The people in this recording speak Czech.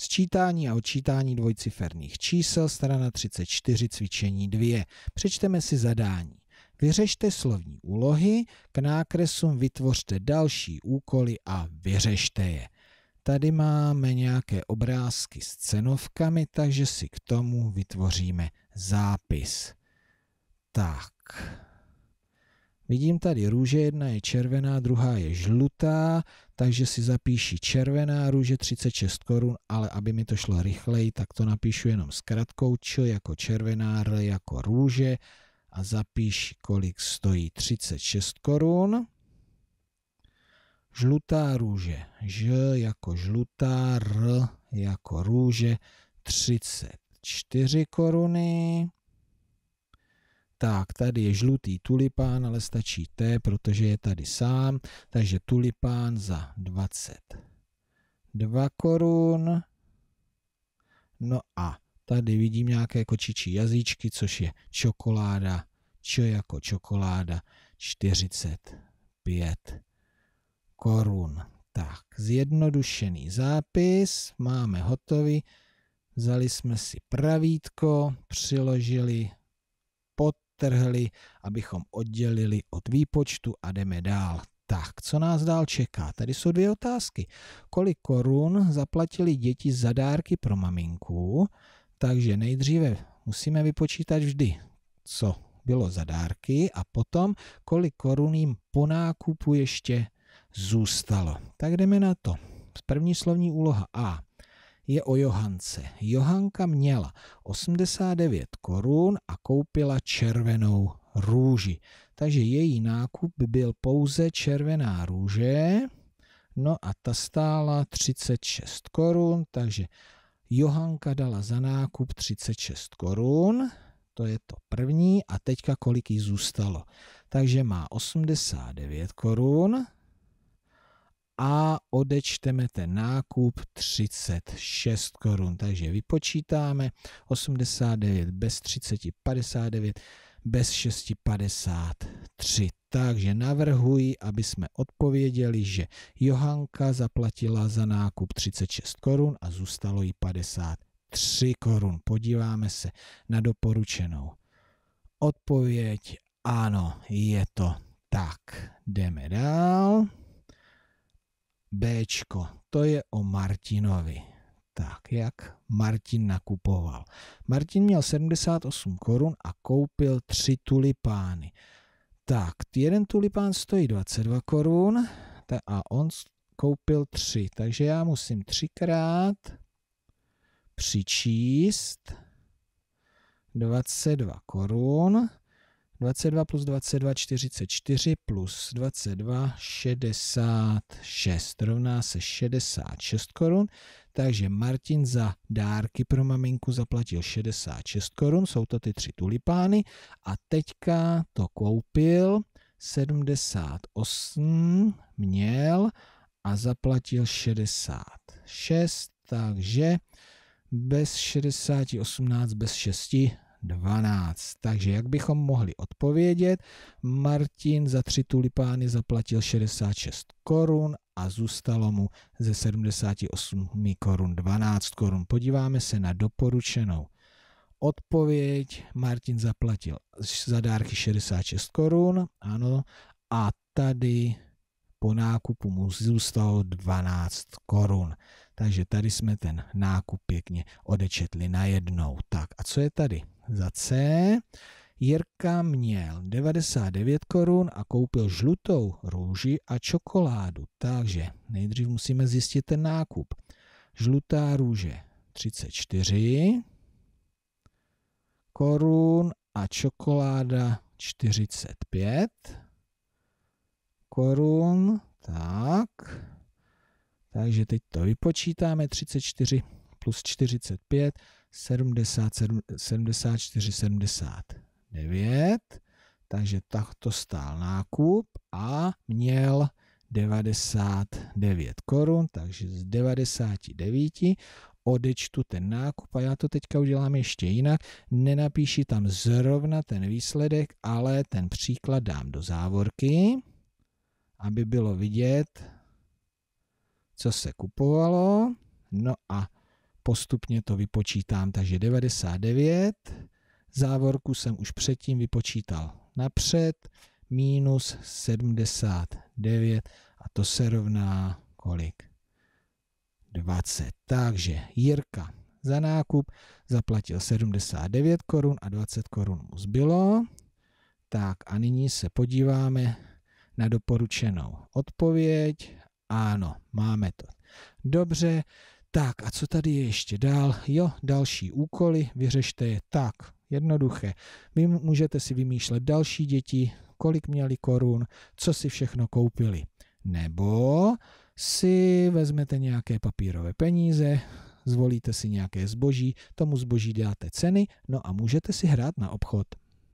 Sčítání a odčítání dvojciferných čísel, strana 34, cvičení 2. Přečteme si zadání. Vyřešte slovní úlohy, k nákresům vytvořte další úkoly a vyřešte je. Tady máme nějaké obrázky s cenovkami, takže si k tomu vytvoříme zápis. Tak. Vidím tady růže, jedna je červená, druhá je žlutá, takže si zapíši červená růže 36 korun, ale aby mi to šlo rychleji, tak to napíšu jenom s kratkou Č jako červená, R jako růže a zapíši, kolik stojí 36 korun. Žlutá růže, Ž jako žlutá, R jako růže 34 koruny. Tak, tady je žlutý tulipán, ale stačí T, protože je tady sám, takže tulipán za 22 korun. No a tady vidím nějaké kočičí jazyčky, což je čokoláda, Čo jako čokoláda, 45 korun. Tak, zjednodušený zápis, máme hotový, vzali jsme si pravítko, přiložili podtrhli, abychom oddělili od výpočtu a jdeme dál. Tak, co nás dál čeká? Tady jsou dvě otázky. Kolik korun zaplatili děti za dárky pro maminku? Takže nejdříve musíme vypočítat vždy, co bylo za dárky a potom, kolik korun jim po nákupu ještě zůstalo. Tak jdeme na to. První slovní úloha A je o Johance. Johanka měla 89 korun a koupila červenou růži. Takže její nákup byl pouze červená růže, no a ta stála 36 korun, takže Johanka dala za nákup 36 korun, to je to první, a teďka kolik jí zůstalo. Takže má 89 korun, a odečteme ten nákup 36 korun. Takže vypočítáme 89 bez 30 59 bez 6 53. Takže navrhuji, aby jsme odpověděli, že Johanka zaplatila za nákup 36 korun a zůstalo jí 53 korun. Podíváme se na doporučenou odpověď. Ano, je to tak. Jdeme dál. Bčko, to je o Martinovi. Tak, jak Martin nakupoval. Martin měl 78 korun a koupil tři tulipány. Tak, jeden tulipán stojí 22 korun a on koupil tři, takže já musím třikrát přičíst 22 korun 22 plus 22, 44 plus 22, 66 rovná se 66 korun. Takže Martin za dárky pro maminku zaplatil 66 korun, jsou to ty tři tulipány. A teďka to koupil, 78 měl a zaplatil 66, takže bez 60, 18, bez 6 12. Takže jak bychom mohli odpovědět? Martin za tři tulipány zaplatil 66 korun a zůstalo mu ze 78 korun 12 korun. Podíváme se na doporučenou odpověď. Martin zaplatil za dárky 66 korun, ano, a tady po nákupu mu zůstalo 12 korun. Takže tady jsme ten nákup pěkně odečetli najednou. Tak a co je tady? Za C. Jirka měl 99 korun a koupil žlutou růži a čokoládu. Takže nejdřív musíme zjistit ten nákup. Žlutá růže 34 korun a čokoláda 45 korun. Tak. Takže teď to vypočítáme. 34 plus 45 70, 74, 79, takže takto stál nákup a měl 99 korun, takže z 99 odečtu ten nákup a já to teďka udělám ještě jinak. Nenapíši tam zrovna ten výsledek, ale ten příklad dám do závorky, aby bylo vidět, co se kupovalo. No a postupně to vypočítám, takže 99, závorku jsem už předtím vypočítal napřed, minus 79 a to se rovná kolik? 20. Takže Jirka za nákup zaplatil 79 korun a 20 korun mu zbylo. Tak a nyní se podíváme na doporučenou odpověď. Ano, máme to. Dobře, tak a co tady je ještě dál? Jo, další úkoly, vyřešte je tak, jednoduché. Vy můžete si vymýšlet další děti, kolik měli korun, co si všechno koupili. Nebo si vezmete nějaké papírové peníze, zvolíte si nějaké zboží, tomu zboží dáte ceny, no a můžete si hrát na obchod.